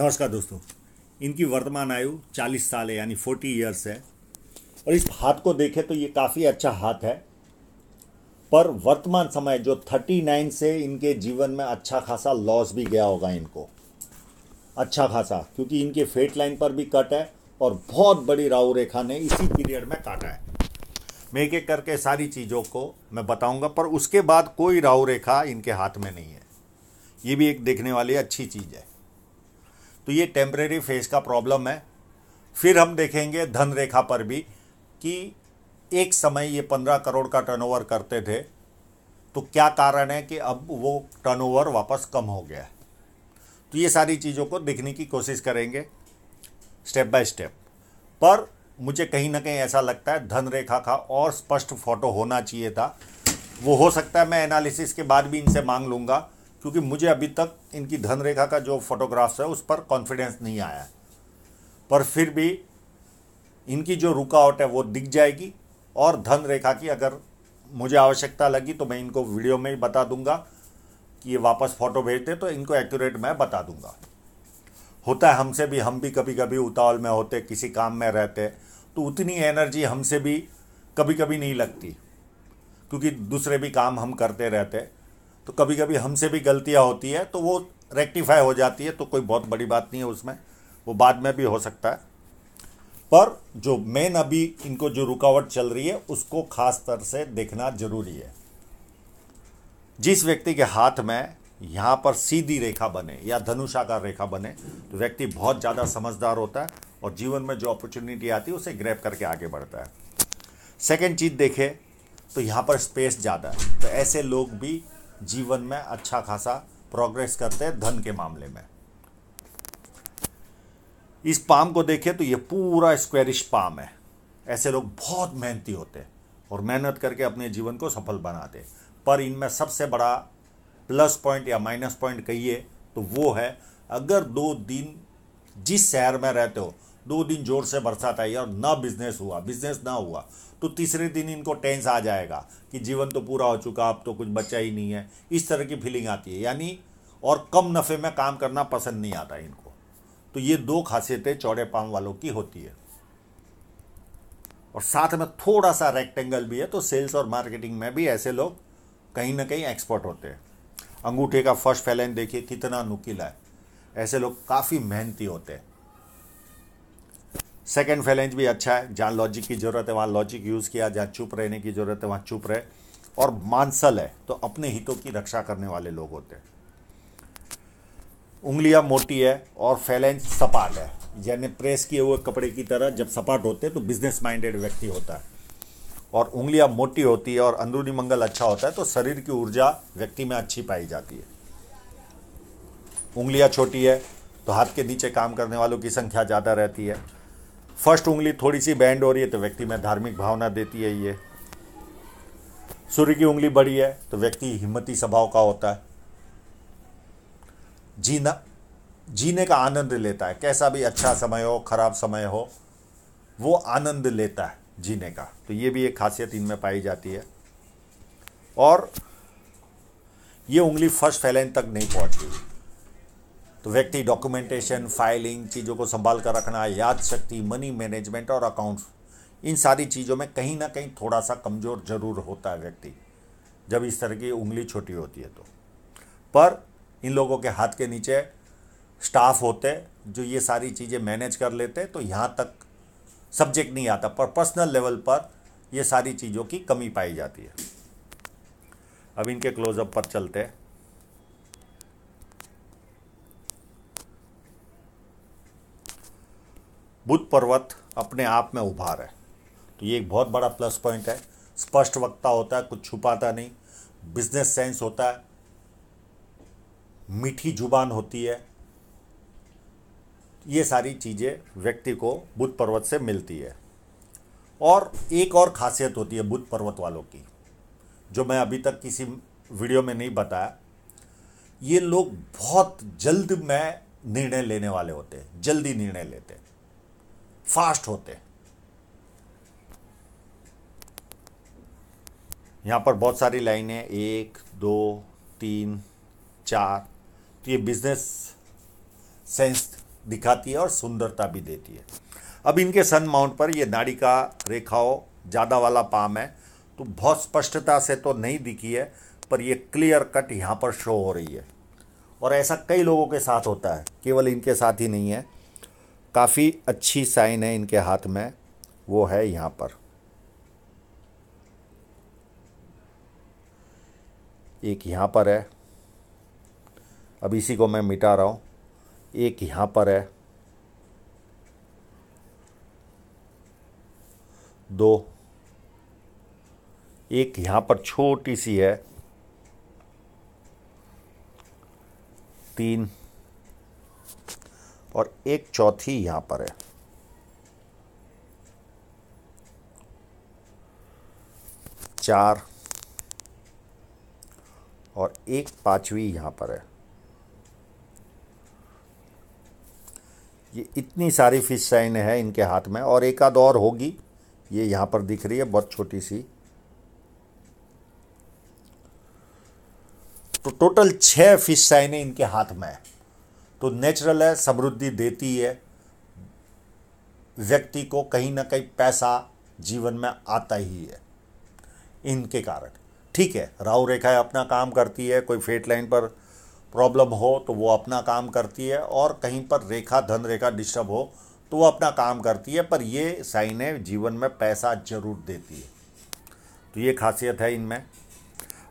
नमस्कार दोस्तों इनकी वर्तमान आयु 40 साल है यानी 40 इयर्स है और इस हाथ को देखें तो ये काफ़ी अच्छा हाथ है पर वर्तमान समय जो 39 से इनके जीवन में अच्छा खासा लॉस भी गया होगा इनको अच्छा खासा क्योंकि इनके फेट लाइन पर भी कट है और बहुत बड़ी राहु रेखा ने इसी पीरियड में काटा है मैं एक एक करके सारी चीज़ों को मैं बताऊंगा पर उसके बाद कोई राहु रेखा इनके हाथ में नहीं है ये भी एक देखने वाली अच्छी चीज़ है तो ये टेम्प्रेरी फेज का प्रॉब्लम है फिर हम देखेंगे धन रेखा पर भी कि एक समय ये पंद्रह करोड़ का टर्नओवर करते थे तो क्या कारण है कि अब वो टर्नओवर वापस कम हो गया है तो ये सारी चीज़ों को देखने की कोशिश करेंगे स्टेप बाय स्टेप पर मुझे कहीं ना कहीं ऐसा लगता है धन रेखा का और स्पष्ट फोटो होना चाहिए था वो हो सकता है मैं एनालिसिस के बाद भी इनसे मांग लूँगा क्योंकि मुझे अभी तक इनकी धन रेखा का जो फोटोग्राफ्स है उस पर कॉन्फिडेंस नहीं आया है पर फिर भी इनकी जो रुकावट है वो दिख जाएगी और धन रेखा की अगर मुझे आवश्यकता लगी तो मैं इनको वीडियो में ही बता दूंगा कि ये वापस फोटो भेजते तो इनको एक्यूरेट मैं बता दूंगा होता है हमसे भी हम भी कभी कभी उतावल में होते किसी काम में रहते तो उतनी एनर्जी हमसे भी कभी कभी नहीं लगती क्योंकि दूसरे भी काम हम करते रहते तो कभी कभी हमसे भी गलतियाँ होती है तो वो रेक्टिफाई हो जाती है तो कोई बहुत बड़ी बात नहीं है उसमें वो बाद में भी हो सकता है पर जो मेन अभी इनको जो रुकावट चल रही है उसको खास तरह से देखना जरूरी है जिस व्यक्ति के हाथ में यहाँ पर सीधी रेखा बने या धनुषाकार रेखा बने तो व्यक्ति बहुत ज़्यादा समझदार होता है और जीवन में जो अपॉर्चुनिटी आती है उसे ग्रैप करके आगे बढ़ता है सेकेंड चीज़ देखे तो यहाँ पर स्पेस ज़्यादा है तो ऐसे लोग भी जीवन में अच्छा खासा प्रोग्रेस करते हैं धन के मामले में इस पाम को देखें तो ये पूरा स्क्वेरिश पाम है ऐसे लोग बहुत मेहनती होते हैं और मेहनत करके अपने जीवन को सफल बनाते पर इनमें सबसे बड़ा प्लस पॉइंट या माइनस पॉइंट कहिए तो वो है अगर दो दिन जिस शहर में रहते हो दो दिन जोर से बरसात आई और ना बिजनेस हुआ बिजनेस ना हुआ तो तीसरे दिन इनको टेंस आ जाएगा कि जीवन तो पूरा हो चुका अब तो कुछ बचा ही नहीं है इस तरह की फीलिंग आती है यानी और कम नफ़े में काम करना पसंद नहीं आता इनको तो ये दो खासियतें चौड़े पाम वालों की होती है और साथ में थोड़ा सा रेक्टेंगल भी है तो सेल्स और मार्केटिंग में भी ऐसे लोग कहीं ना कहीं एक्सपर्ट होते हैं अंगूठे का फर्स्ट फैलन देखिए कितना नुकीला है ऐसे लोग काफ़ी मेहनती होते हैं सेकेंड फैलेंज भी अच्छा है जहाँ लॉजिक की ज़रूरत है वहाँ लॉजिक यूज़ किया जहाँ चुप रहने की ज़रूरत है वहाँ चुप रहे और मानसल है तो अपने हितों की रक्षा करने वाले लोग होते हैं उंगलियां मोटी है और फैलेंज सपाट है यानी प्रेस किए हुए कपड़े की तरह जब सपाट होते हैं तो बिजनेस माइंडेड व्यक्ति होता है और उंगलियां मोटी होती है और अंदरूनी मंगल अच्छा होता है तो शरीर की ऊर्जा व्यक्ति में अच्छी पाई जाती है उंगलियां छोटी है तो हाथ के नीचे काम करने वालों की संख्या ज़्यादा रहती है फर्स्ट उंगली थोड़ी सी बैंड हो रही है तो व्यक्ति में धार्मिक भावना देती है ये सूर्य की उंगली बड़ी है तो व्यक्ति हिम्मती स्वभाव का होता है जीना जीने का आनंद लेता है कैसा भी अच्छा समय हो खराब समय हो वो आनंद लेता है जीने का तो ये भी एक खासियत इनमें पाई जाती है और ये उंगली फर्स्ट फैलाइन तक नहीं पहुंचती तो व्यक्ति डॉक्यूमेंटेशन फाइलिंग चीज़ों को संभाल कर रखना याद शक्ति मनी मैनेजमेंट और अकाउंट्स इन सारी चीज़ों में कहीं ना कहीं थोड़ा सा कमज़ोर जरूर होता है व्यक्ति जब इस तरह की उंगली छोटी होती है तो पर इन लोगों के हाथ के नीचे स्टाफ होते जो ये सारी चीज़ें मैनेज कर लेते तो यहाँ तक सब्जेक्ट नहीं आता पर पर्सनल लेवल पर ये सारी चीज़ों की कमी पाई जाती है अब इनके क्लोजअप पर चलते हैं बुद्ध पर्वत अपने आप में उभार है तो ये एक बहुत बड़ा प्लस पॉइंट है स्पष्ट वक्ता होता है कुछ छुपाता नहीं बिजनेस सेंस होता है मीठी जुबान होती है ये सारी चीज़ें व्यक्ति को बुद्ध पर्वत से मिलती है और एक और खासियत होती है बुद्ध पर्वत वालों की जो मैं अभी तक किसी वीडियो में नहीं बताया ये लोग बहुत जल्द में निर्णय लेने वाले होते हैं जल्दी निर्णय लेते हैं फास्ट होते हैं यहाँ पर बहुत सारी लाइनें एक दो तीन चार तो ये बिजनेस सेंस दिखाती है और सुंदरता भी देती है अब इनके सन माउंट पर ये का रेखाओं ज़्यादा वाला पाम है तो बहुत स्पष्टता से तो नहीं दिखी है पर ये क्लियर कट यहाँ पर शो हो रही है और ऐसा कई लोगों के साथ होता है केवल इनके साथ ही नहीं है काफ़ी अच्छी साइन है इनके हाथ में वो है यहाँ पर एक यहाँ पर है अब इसी को मैं मिटा रहा हूँ एक यहाँ पर है दो एक यहाँ पर छोटी सी है तीन और एक चौथी यहां पर है चार और एक पांचवी यहां पर है ये इतनी सारी फिश साइन है इनके हाथ में और एक आध और होगी ये यहां पर दिख रही है बहुत छोटी सी तो टोटल छह फिश है इनके हाथ में है तो नेचुरल है समृद्धि देती है व्यक्ति को कहीं ना कहीं पैसा जीवन में आता ही है इनके कारण ठीक है राहु रेखा अपना काम करती है कोई फेट लाइन पर प्रॉब्लम हो तो वो अपना काम करती है और कहीं पर रेखा धन रेखा डिस्टर्ब हो तो वो अपना काम करती है पर ये साइन है जीवन में पैसा जरूर देती है तो ये खासियत है इनमें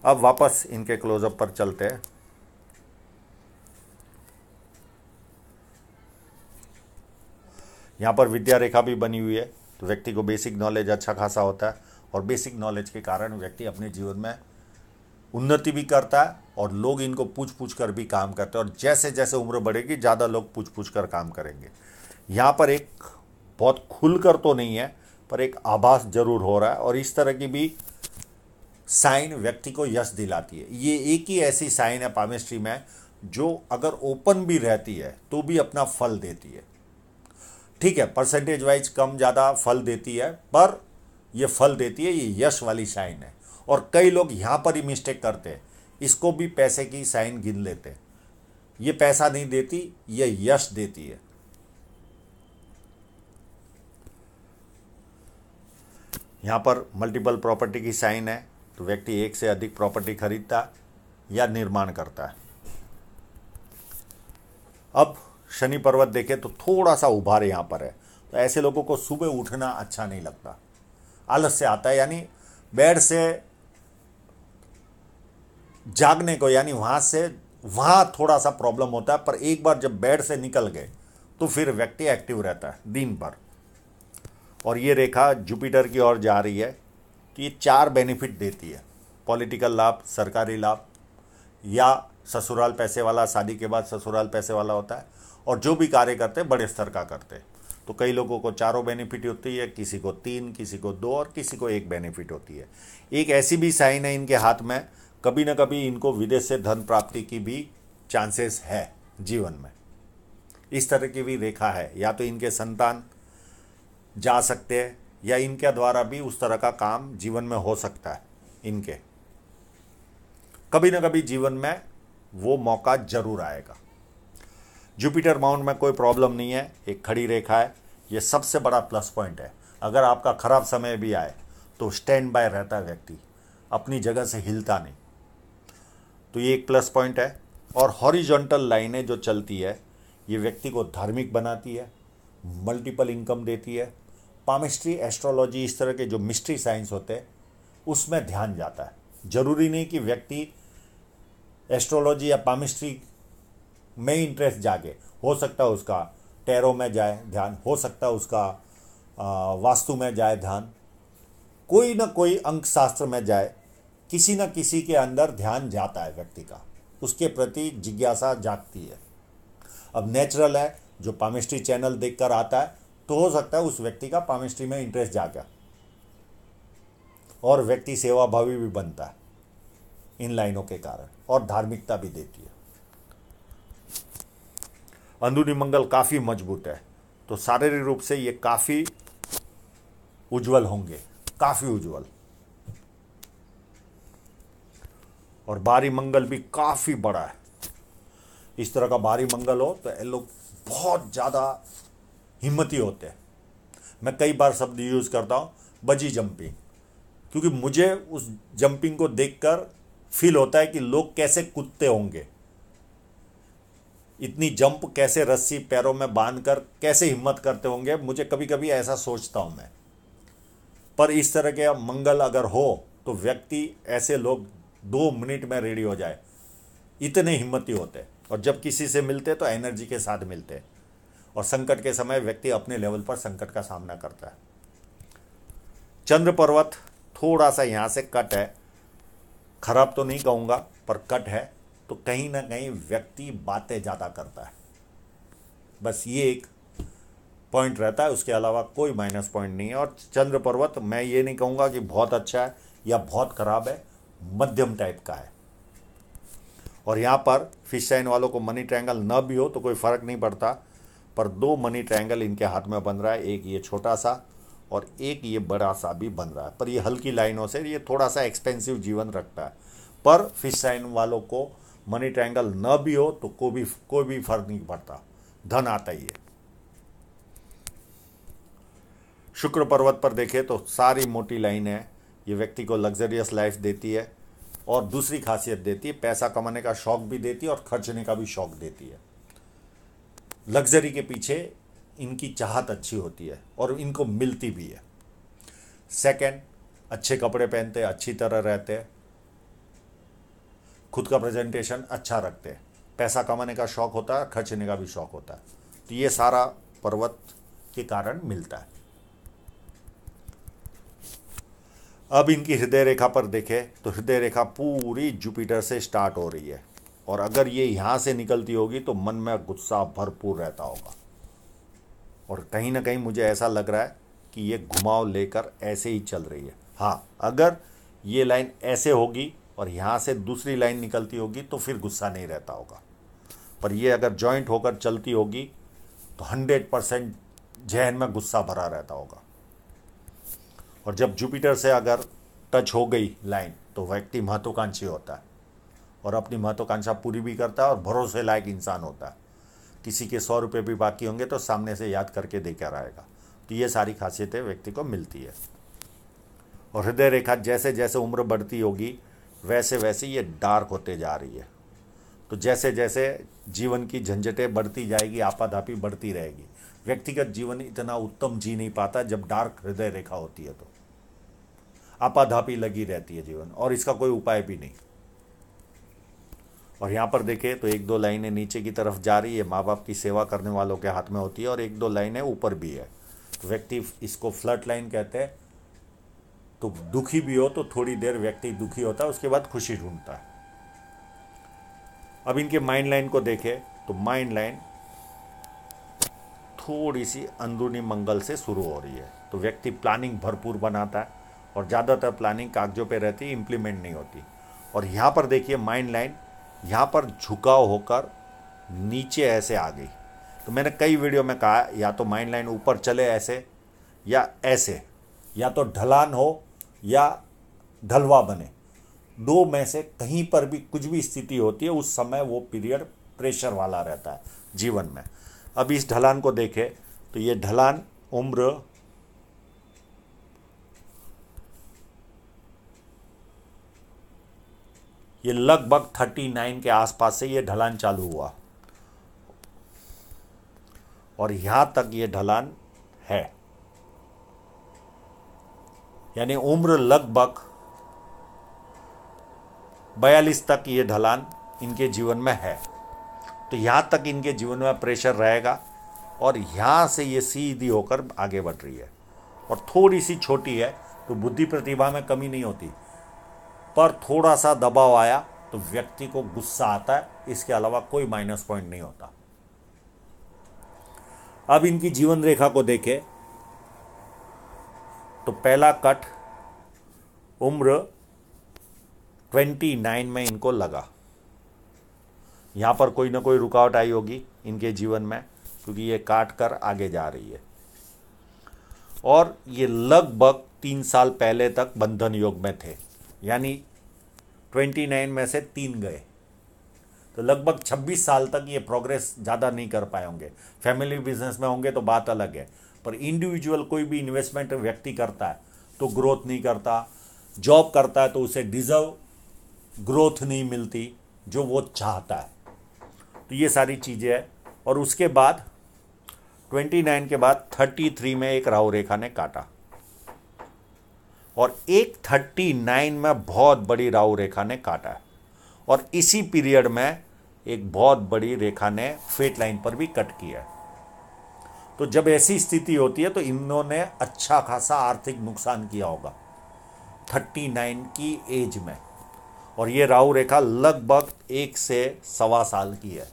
अब वापस इनके क्लोजअप पर चलते हैं यहाँ पर विद्या रेखा भी बनी हुई है तो व्यक्ति को बेसिक नॉलेज अच्छा खासा होता है और बेसिक नॉलेज के कारण व्यक्ति अपने जीवन में उन्नति भी करता है और लोग इनको पूछ पूछ कर भी काम करते हैं और जैसे जैसे उम्र बढ़ेगी ज़्यादा लोग पूछ पूछ कर काम करेंगे यहाँ पर एक बहुत खुल कर तो नहीं है पर एक आभास जरूर हो रहा है और इस तरह की भी साइन व्यक्ति को यश दिलाती है ये एक ही ऐसी साइन है पामिस्ट्री में जो अगर ओपन भी रहती है तो भी अपना फल देती है ठीक है परसेंटेज वाइज कम ज़्यादा फल देती है पर ये फल देती है ये यश वाली साइन है और कई लोग यहाँ पर ही मिस्टेक करते हैं इसको भी पैसे की साइन गिन लेते हैं ये पैसा नहीं देती ये यश देती है यहाँ पर मल्टीपल प्रॉपर्टी की साइन है तो व्यक्ति एक से अधिक प्रॉपर्टी खरीदता या निर्माण करता है अब शनि पर्वत देखे तो थोड़ा सा उभार यहाँ पर है तो ऐसे लोगों को सुबह उठना अच्छा नहीं लगता आलस से आता है यानी बेड से जागने को यानी वहाँ से वहाँ थोड़ा सा प्रॉब्लम होता है पर एक बार जब बेड से निकल गए तो फिर व्यक्ति एक्टिव रहता है दिन भर और ये रेखा जुपिटर की ओर जा रही है तो ये चार बेनिफिट देती है पॉलिटिकल लाभ सरकारी लाभ या ससुराल पैसे वाला शादी के बाद ससुराल पैसे वाला होता है और जो भी कार्य करते हैं बड़े स्तर का करते हैं तो कई लोगों को चारों बेनिफिट होती है किसी को तीन किसी को दो और किसी को एक बेनिफिट होती है एक ऐसी भी साइन है इनके हाथ में कभी ना कभी इनको विदेश से धन प्राप्ति की भी चांसेस है जीवन में इस तरह की भी रेखा है या तो इनके संतान जा सकते हैं या इनके द्वारा भी उस तरह का काम जीवन में हो सकता है इनके कभी ना कभी जीवन में वो मौका जरूर आएगा जुपिटर माउंट में कोई प्रॉब्लम नहीं है एक खड़ी रेखा है ये सबसे बड़ा प्लस पॉइंट है अगर आपका ख़राब समय भी आए तो स्टैंड बाय रहता है व्यक्ति अपनी जगह से हिलता नहीं तो ये एक प्लस पॉइंट है और हॉरिजॉन्टल लाइनें जो चलती है ये व्यक्ति को धार्मिक बनाती है मल्टीपल इनकम देती है पामिस्ट्री एस्ट्रोलॉजी इस तरह के जो मिस्ट्री साइंस होते हैं उसमें ध्यान जाता है ज़रूरी नहीं कि व्यक्ति एस्ट्रोलॉजी या पामिस्ट्री में इंटरेस्ट जागे हो सकता है उसका टैरो में जाए ध्यान हो सकता है उसका वास्तु में जाए ध्यान कोई ना कोई अंक शास्त्र में जाए किसी न किसी के अंदर ध्यान जाता है व्यक्ति का उसके प्रति जिज्ञासा जागती है अब नेचुरल है जो पामिस्ट्री चैनल देखकर आता है तो हो सकता है उस व्यक्ति का पामिस्ट्री में इंटरेस्ट गया और व्यक्ति सेवाभावी भी बनता है इन लाइनों के कारण और धार्मिकता भी देती है अंदरूनी मंगल काफ़ी मजबूत है तो शारीरिक रूप से ये काफ़ी उज्जवल होंगे काफ़ी उज्जवल और बारी मंगल भी काफ़ी बड़ा है इस तरह का बारी मंगल हो तो ये लोग बहुत ज़्यादा हिम्मती होते हैं मैं कई बार शब्द यूज़ करता हूँ बजी जंपिंग क्योंकि मुझे उस जंपिंग को देखकर फील होता है कि लोग कैसे कुत्ते होंगे इतनी जंप कैसे रस्सी पैरों में बांध कर कैसे हिम्मत करते होंगे मुझे कभी कभी ऐसा सोचता हूँ मैं पर इस तरह के मंगल अगर हो तो व्यक्ति ऐसे लोग दो मिनट में रेडी हो जाए इतने हिम्मती होते और जब किसी से मिलते तो एनर्जी के साथ मिलते और संकट के समय व्यक्ति अपने लेवल पर संकट का सामना करता है चंद्र पर्वत थोड़ा सा यहाँ से कट है खराब तो नहीं कहूँगा पर कट है तो कहीं ना कहीं व्यक्ति बातें ज़्यादा करता है बस ये एक पॉइंट रहता है उसके अलावा कोई माइनस पॉइंट नहीं है और चंद्र पर्वत मैं ये नहीं कहूँगा कि बहुत अच्छा है या बहुत ख़राब है मध्यम टाइप का है और यहाँ पर फिश साइन वालों को मनी ट्रायंगल न भी हो तो कोई फ़र्क नहीं पड़ता पर दो मनी ट्रायंगल इनके हाथ में बन रहा है एक ये छोटा सा और एक ये बड़ा सा भी बन रहा है पर ये हल्की लाइनों से ये थोड़ा सा एक्सपेंसिव जीवन रखता है पर फिश साइन वालों को मनी ट्रायंगल न भी हो तो कोई भी कोई भी फर्क नहीं पड़ता धन आता ही है शुक्र पर्वत पर देखें तो सारी मोटी लाइन है ये व्यक्ति को लग्जरियस लाइफ देती है और दूसरी खासियत देती है पैसा कमाने का शौक भी देती है और खर्चने का भी शौक देती है लग्जरी के पीछे इनकी चाहत अच्छी होती है और इनको मिलती भी है सेकंड अच्छे कपड़े पहनते अच्छी तरह रहते हैं खुद का प्रेजेंटेशन अच्छा रखते हैं पैसा कमाने का शौक़ होता है खर्चने का भी शौक़ होता है तो ये सारा पर्वत के कारण मिलता है अब इनकी हृदय रेखा पर देखें तो हृदय रेखा पूरी जुपिटर से स्टार्ट हो रही है और अगर ये यहाँ से निकलती होगी तो मन में गुस्सा भरपूर रहता होगा और कहीं ना कहीं मुझे ऐसा लग रहा है कि ये घुमाव लेकर ऐसे ही चल रही है हाँ अगर ये लाइन ऐसे होगी और यहाँ से दूसरी लाइन निकलती होगी तो फिर गुस्सा नहीं रहता होगा पर ये अगर जॉइंट होकर चलती होगी तो हंड्रेड परसेंट जहन में गुस्सा भरा रहता होगा और जब जुपिटर से अगर टच हो गई लाइन तो व्यक्ति महत्वाकांक्षी होता है और अपनी महत्वाकांक्षा पूरी भी करता है और भरोसे लायक इंसान होता है किसी के सौ रुपये भी बाकी होंगे तो सामने से याद करके दे कर आएगा तो ये सारी खासियतें व्यक्ति को मिलती है और हृदय रेखा जैसे जैसे उम्र बढ़ती होगी वैसे वैसे ये डार्क होते जा रही है तो जैसे जैसे जीवन की झंझटें बढ़ती जाएगी आपाधापी बढ़ती रहेगी व्यक्तिगत जीवन इतना उत्तम जी नहीं पाता जब डार्क हृदय रेखा होती है तो आपाधापी लगी रहती है जीवन और इसका कोई उपाय भी नहीं और यहाँ पर देखें तो एक दो लाइनें नीचे की तरफ जा रही है माँ बाप की सेवा करने वालों के हाथ में होती है और एक दो लाइनें ऊपर भी है तो व्यक्ति इसको फ्लट लाइन कहते हैं तो दुखी भी हो तो थोड़ी देर व्यक्ति दुखी होता है उसके बाद खुशी ढूंढता है अब इनके माइंड लाइन को देखें तो माइंड लाइन थोड़ी सी अंदरूनी मंगल से शुरू हो रही है तो व्यक्ति प्लानिंग भरपूर बनाता है और ज़्यादातर प्लानिंग कागजों पे रहती इम्प्लीमेंट नहीं होती और यहाँ पर देखिए माइंड लाइन यहाँ पर झुकाव होकर नीचे ऐसे आ गई तो मैंने कई वीडियो में कहा या तो माइंड लाइन ऊपर चले ऐसे या ऐसे या तो ढलान हो या ढलवा बने दो में से कहीं पर भी कुछ भी स्थिति होती है उस समय वो पीरियड प्रेशर वाला रहता है जीवन में अब इस ढलान को देखें तो ये ढलान उम्र ये लगभग थर्टी नाइन के आसपास से ये ढलान चालू हुआ और यहां तक ये ढलान है यानी उम्र लगभग बयालीस तक ये ढलान इनके जीवन में है तो यहाँ तक इनके जीवन में प्रेशर रहेगा और यहाँ से ये सीधी होकर आगे बढ़ रही है और थोड़ी सी छोटी है तो बुद्धि प्रतिभा में कमी नहीं होती पर थोड़ा सा दबाव आया तो व्यक्ति को गुस्सा आता है इसके अलावा कोई माइनस पॉइंट नहीं होता अब इनकी जीवन रेखा को देखें तो पहला कट उम्र ट्वेंटी नाइन में इनको लगा यहां पर कोई ना कोई रुकावट आई होगी इनके जीवन में क्योंकि ये काट कर आगे जा रही है और ये लगभग तीन साल पहले तक बंधन योग में थे यानी ट्वेंटी नाइन में से तीन गए तो लगभग छब्बीस साल तक ये प्रोग्रेस ज़्यादा नहीं कर पाए होंगे फैमिली बिजनेस में होंगे तो बात अलग है पर इंडिविजुअल कोई भी इन्वेस्टमेंट व्यक्ति करता है तो ग्रोथ नहीं करता जॉब करता है तो उसे डिजर्व ग्रोथ नहीं मिलती जो वो चाहता है तो ये सारी चीज़ें हैं और उसके बाद 29 के बाद 33 में एक राव रेखा ने काटा और एक 39 में बहुत बड़ी राव रेखा ने काटा है और इसी पीरियड में एक बहुत बड़ी रेखा ने फेट लाइन पर भी कट किया है तो जब ऐसी स्थिति होती है तो इन्होंने अच्छा खासा आर्थिक नुकसान किया होगा थर्टी नाइन की एज में और ये राहु रेखा लगभग एक से सवा साल की है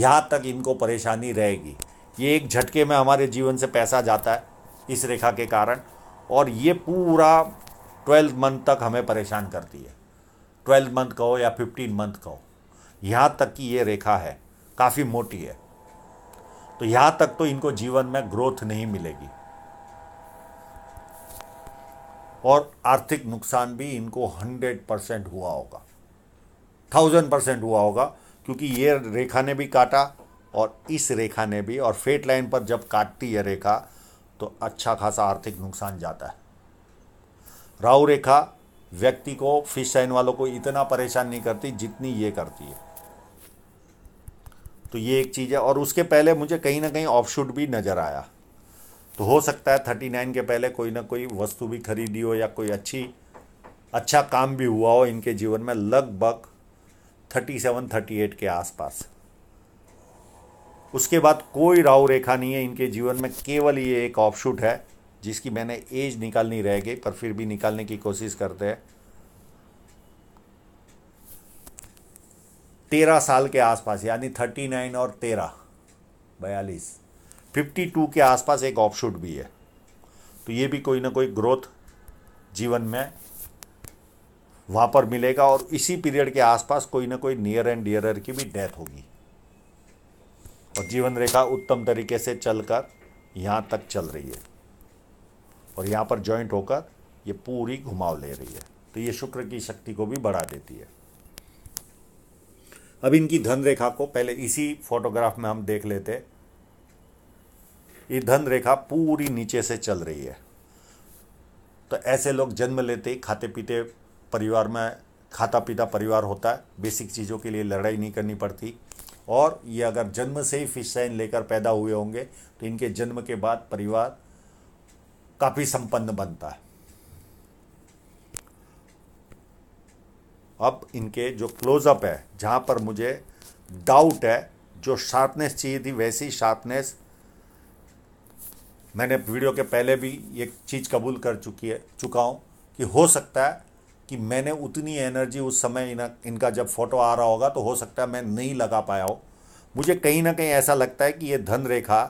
यहाँ तक इनको परेशानी रहेगी ये एक झटके में हमारे जीवन से पैसा जाता है इस रेखा के कारण और ये पूरा ट्वेल्थ मंथ तक हमें परेशान करती है ट्वेल्थ मंथ कहो या फिफ्टीन मंथ कहो यहाँ तक कि ये रेखा है काफ़ी मोटी है तो यहां तक तो इनको जीवन में ग्रोथ नहीं मिलेगी और आर्थिक नुकसान भी इनको हंड्रेड परसेंट हुआ होगा थाउजेंड परसेंट हुआ होगा क्योंकि ये रेखा ने भी काटा और इस रेखा ने भी और फेट लाइन पर जब काटती है रेखा तो अच्छा खासा आर्थिक नुकसान जाता है राहु रेखा व्यक्ति को फिश साइन वालों को इतना परेशान नहीं करती जितनी ये करती है तो ये एक चीज़ है और उसके पहले मुझे कहीं ना कहीं ऑफशूट भी नज़र आया तो हो सकता है थर्टी नाइन के पहले कोई ना कोई वस्तु भी खरीदी हो या कोई अच्छी अच्छा काम भी हुआ हो इनके जीवन में लगभग थर्टी सेवन थर्टी एट के आसपास उसके बाद कोई राव रेखा नहीं है इनके जीवन में केवल ये एक ऑफशूट है जिसकी मैंने एज निकालनी रह गई पर फिर भी निकालने की कोशिश करते हैं तेरह साल के आसपास यानी थर्टी नाइन और तेरह बयालीस फिफ्टी टू के आसपास एक ऑफशूट भी है तो ये भी कोई ना कोई ग्रोथ जीवन में वहाँ पर मिलेगा और इसी पीरियड के आसपास कोई ना कोई नियर एंड डियरर की भी डेथ होगी और जीवन रेखा उत्तम तरीके से चलकर यहाँ तक चल रही है और यहाँ पर जॉइंट होकर ये पूरी घुमाव ले रही है तो ये शुक्र की शक्ति को भी बढ़ा देती है अब इनकी धन रेखा को पहले इसी फोटोग्राफ में हम देख लेते ये धन रेखा पूरी नीचे से चल रही है तो ऐसे लोग जन्म लेते ही खाते पीते परिवार में खाता पीता परिवार होता है बेसिक चीज़ों के लिए लड़ाई नहीं करनी पड़ती और ये अगर जन्म से ही फिश साइन लेकर पैदा हुए होंगे तो इनके जन्म के बाद परिवार काफ़ी संपन्न बनता है अब इनके जो क्लोजअप है जहाँ पर मुझे डाउट है जो शार्पनेस चाहिए थी वैसी शार्पनेस मैंने वीडियो के पहले भी ये चीज़ कबूल कर चुकी है चुका हूँ कि हो सकता है कि मैंने उतनी एनर्जी उस समय इन, इनका जब फोटो आ रहा होगा तो हो सकता है मैं नहीं लगा पाया हो मुझे कहीं ना कहीं ऐसा लगता है कि ये धन रेखा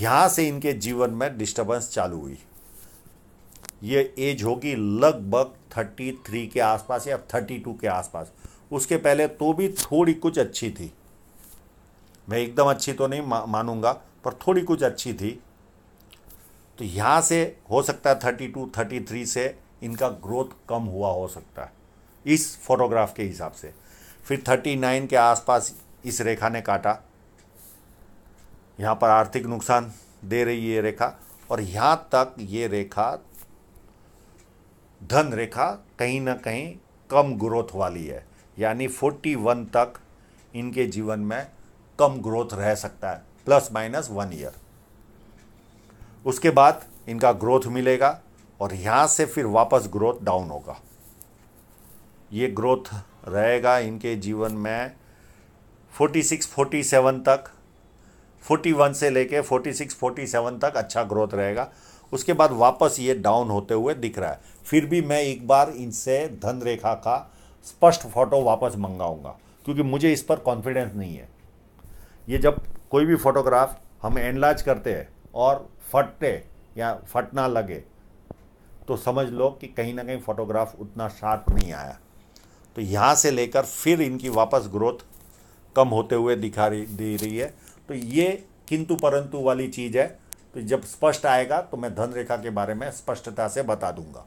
यहाँ से इनके जीवन में डिस्टर्बेंस चालू हुई ये एज होगी लगभग थर्टी थ्री के आसपास या थर्टी टू के आसपास उसके पहले तो भी थोड़ी कुछ अच्छी थी मैं एकदम अच्छी तो नहीं मा, मानूंगा पर थोड़ी कुछ अच्छी थी तो यहाँ से हो सकता है थर्टी टू थर्टी थ्री से इनका ग्रोथ कम हुआ हो सकता है इस फोटोग्राफ के हिसाब से फिर थर्टी नाइन के आसपास इस रेखा ने काटा यहाँ पर आर्थिक नुकसान दे रही है रेखा और यहाँ तक ये रेखा धन रेखा कहीं ना कहीं कम ग्रोथ वाली है यानी फोर्टी वन तक इनके जीवन में कम ग्रोथ रह सकता है प्लस माइनस वन ईयर उसके बाद इनका ग्रोथ मिलेगा और यहाँ से फिर वापस ग्रोथ डाउन होगा ये ग्रोथ रहेगा इनके जीवन में 46, 47 तक 41 से लेके 46, 47 तक अच्छा ग्रोथ रहेगा उसके बाद वापस ये डाउन होते हुए दिख रहा है फिर भी मैं एक बार इनसे धन रेखा का स्पष्ट फोटो वापस मंगाऊंगा क्योंकि मुझे इस पर कॉन्फिडेंस नहीं है ये जब कोई भी फोटोग्राफ हम एनलाज करते हैं और फटते या फटना लगे तो समझ लो कि कहीं ना कहीं फोटोग्राफ उतना शार्प नहीं आया तो यहाँ से लेकर फिर इनकी वापस ग्रोथ कम होते हुए दिखा रही दे रही है तो ये किंतु परंतु वाली चीज़ है तो जब स्पष्ट आएगा तो मैं धन रेखा के बारे में स्पष्टता से बता दूंगा